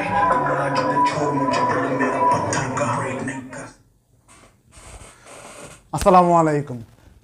छोड़ मुझे मेरा पत्थर का नहीं कर আসসালামু আলাইকুম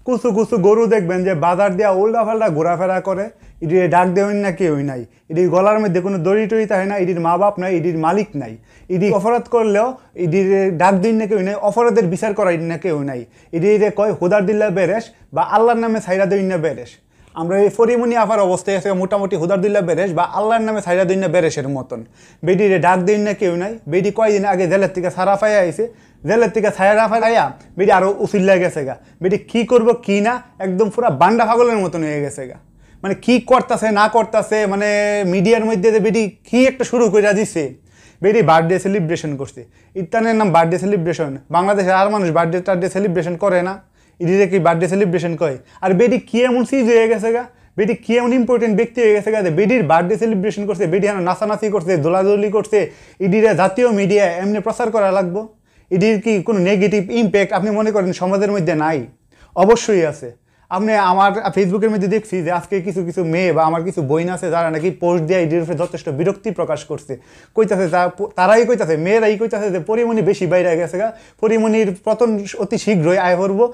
কুসু কুসু গরু দেখবেন যে বাজার দিয়া উল্টা ফাল্টা ঘোরাফেরা করে ইডির ডাক দেবেন না কেউ নাই ইডির গলার মধ্যে কোনো দড়ি টড়ি থাকে না ইডির মা বাপ নাই ইডির মালিক নাই ইডি অপরাধ করলেও ইডির ডাক দিন না কেউ নাই অপরাধের বিচার করা ইডি না কেউ নাই ইডিরে কয় হুদার দিল্লা বেরেস বা আল্লাহর নামে সাইরা দিন না বেরেস আমরা এই ফরিমুনি আফার অবস্থায় আছে মোটামুটি হুদারদুল্লাহ বেরেশ বা আল্লাহর নামে না বেরেশের মতন বেডিরে ডাক দিন না কেউ নাই বেডি কয়দিন আগে জেলের থেকে সারা ফাইয়া আইছে জেলের থেকে ফাই আয়া বেডি আরও উচিল্লা গেছে গা বেডি কী করবো কী না একদম পুরা বান্ডা পাগলের মতন হয়ে গেছে গা মানে কী করতেছে না করতেছে মানে মিডিয়ার মধ্যে যে বেডি কী একটা শুরু করে দিছে বেডি বার্থডে সেলিব্রেশন করছে ইত্যানের নাম বার্থডে সেলিব্রেশন বাংলাদেশের আর মানুষ বার্থডে টার্থডে সেলিব্রেশন করে না এটিরে কি বার্থডে সেলিব্রেশন কয় আর বেডি কি এমন সিজ হয়ে গেছে গা বেডি কি এমন ইম্পর্টেন্ট ব্যক্তি হয়ে গেছে গা যে বেডির বার্থডে সেলিব্রেশন করছে বেডি হ্যাঁ নাচানাচি করছে দোলাদোলি করছে ইডিরা জাতীয় মিডিয়া এমনি প্রচার করা লাগবো এটির কি কোনো নেগেটিভ ইম্প্যাক্ট আপনি মনে করেন সমাজের মধ্যে নাই অবশ্যই আছে আপনি আমার ফেসবুকের মধ্যে দেখছি যে আজকে কিছু কিছু মেয়ে বা আমার কিছু বইন আছে যারা নাকি পোস্ট দিয়ে আইডির উপরে যথেষ্ট বিরক্তি প্রকাশ করছে কইতাছে তারাই কইতাছে মেয়েরাই কইতাছে যে পরিমণি বেশি বাইরে গেছে গা পরিমণির পতন অতি শীঘ্রই আয় করবো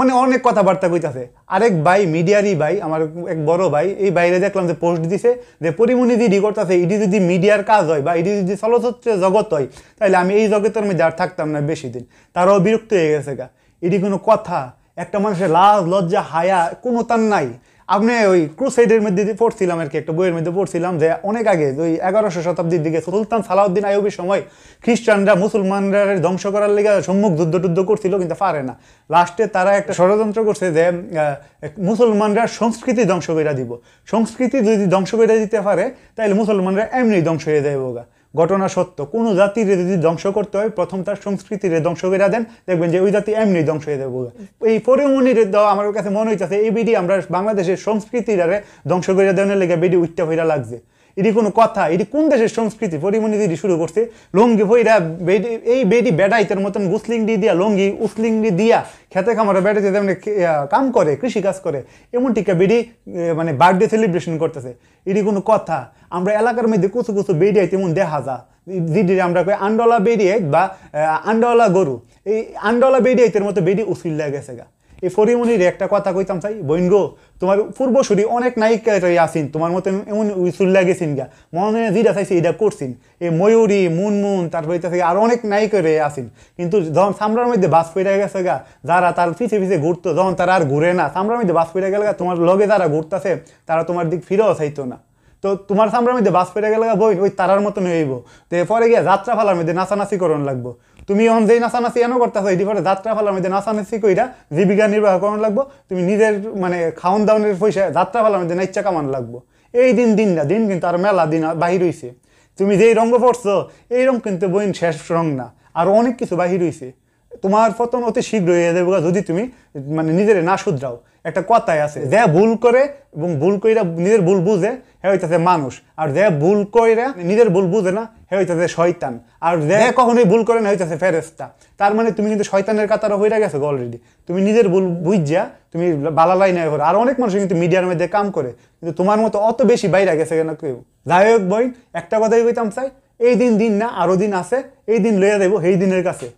মানে অনেক কথাবার্তা কইতাছে আরেক ভাই মিডিয়ারই ভাই আমার এক বড় ভাই এই বাইরে দেখলাম যে পোস্ট দিছে যে পরিমণি দিদি করতেছে ইডি যদি মিডিয়ার কাজ হয় বা ইডি যদি চলচ্চিত্র জগৎ হয় তাহলে আমি এই জগতের মধ্যে আর থাকতাম না বেশি দিন তারাও বিরক্ত হয়ে গেছে গা এটি কোনো কথা একটা মানুষের লাজ লজ্জা হায়া কোনো তার নাই আপনি ওই ক্রুসাইডের মধ্যে পড়ছিলাম আর কি একটা বইয়ের মধ্যে পড়ছিলাম যে অনেক আগে ওই এগারোশো শতাব্দীর দিকে সুলতান সালাউদ্দিন আইবির সময় খ্রিস্টানরা মুসলমানরা ধ্বংস করার লেগে সম্মুখ যুদ্ধ টুদ্ধ করছিল কিন্তু পারে না লাস্টে তারা একটা ষড়যন্ত্র করছে যে মুসলমানরা সংস্কৃতি ধ্বংস করে দিব সংস্কৃতি যদি ধ্বংস করে দিতে পারে তাহলে মুসলমানরা এমনি ধ্বংস হয়ে যাবে ঘটনা সত্য কোনো জাতির যদি ধ্বংস করতে হয় প্রথম তার সংস্কৃতির ধ্বংস করে দেন দেখবেন যে ওই জাতি এমনি ধ্বংস হয়ে যাবে এই পরিমণির দেওয়া আমার কাছে মনে হইতেছে এই বিডি আমরা বাংলাদেশের আরে ধ্বংস করে দেওয়ার লেগে বিডি উঠতে হইরা লাগছে এটি কোনো কথা এটি কোন দেশের সংস্কৃতি পরিমণি দিদি শুরু করছে লঙ্গি ভইরা এই বেডি বেডাইতের মতন গুসলিংডি দিয়া লঙ্গি উসলিংডি দিয়া খেতে খামারে বেড়াইতে তেমনি কাম করে কৃষি কাজ করে এমন টিকা বেডি মানে বার্থডে সেলিব্রেশন করতেছে এটি কোনো কথা আমরা এলাকার মধ্যে কুচু কুচু বেডি তেমন দেখা যা দিদির আমরা কই আন্ডলা বেড়িয়ে বা আন্ডলা গরু এই আন্ডলা বেডি মতো বেডি উসিল্লা গেছে গা এই ফরিমনির একটা কথা কইতাম চাই বইন গো তোমার পূর্বসূরি অনেক নায়িকা আসিন তোমার মতো এমন উসুল্লা লাগেছেন গা মনে যেটা চাইছি এটা করছেন এই ময়ূরী মুনমুন তারপরে থেকে আরও অনেক নায়িকা রে আসিন কিন্তু যখন সামরার মধ্যে বাস পেটে গেছে গা যারা তার পিছিয়ে পিছিয়ে ঘুরতো যখন তারা আর ঘুরে না সামরার মধ্যে বাস পেটে গেলে গা তোমার লগে যারা ঘুরতেছে তারা তোমার দিক ফিরেও চাইতো না তো তোমার সামরার মধ্যে বাস পেটে গেলে বই ওই তারার মতন হইব তো এরপরে গিয়ে যাত্রা ফালার মধ্যে নাচানাচি করণ লাগবো তুমি এখন যেই নাচানাচি এনো করতেছো এটি পরে যাত্রা ফেলার মধ্যে নাচি কইরা জীবিকা নির্বাহ করানো লাগবো তুমি নিজের মানে খাওন দাউনের পয়সা যাত্রা ফেলার মধ্যে ইচ্ছা কামানো লাগবো এই দিন দিন না দিন কিন্তু আর মেলা দিন বাহির হয়েছে তুমি যেই রঙ পড়ছো এই রঙ কিন্তু বইন শেষ রঙ না আর অনেক কিছু বাহির হয়েছে তোমার পতন অতি শীঘ্র হয়ে যাবে যদি তুমি মানে নিজের না শুধরাও একটা কথাই আছে যে ভুল করে এবং ভুল কইরা নিজের ভুল বুঝে হে হইতেছে মানুষ আর যে ভুল কইরা নিজের ভুল বুঝে না হে হইতেছে শয়তান আর যে কখনোই ভুল করে না হইতেছে ফেরেস্তা তার মানে তুমি কিন্তু শয়তানের কাতারে হইরা গেছো অলরেডি তুমি নিজের ভুল বুঝিয়া তুমি বালালাই লাইনে করো আর অনেক মানুষ কিন্তু মিডিয়ার মধ্যে কাম করে কিন্তু তোমার মতো অত বেশি বাইরে গেছে কেন কেউ যাই হোক বই একটা কথাই কইতাম চাই এই দিন দিন না আরও দিন আছে এই দিন লইয়া দেবো সেই দিনের কাছে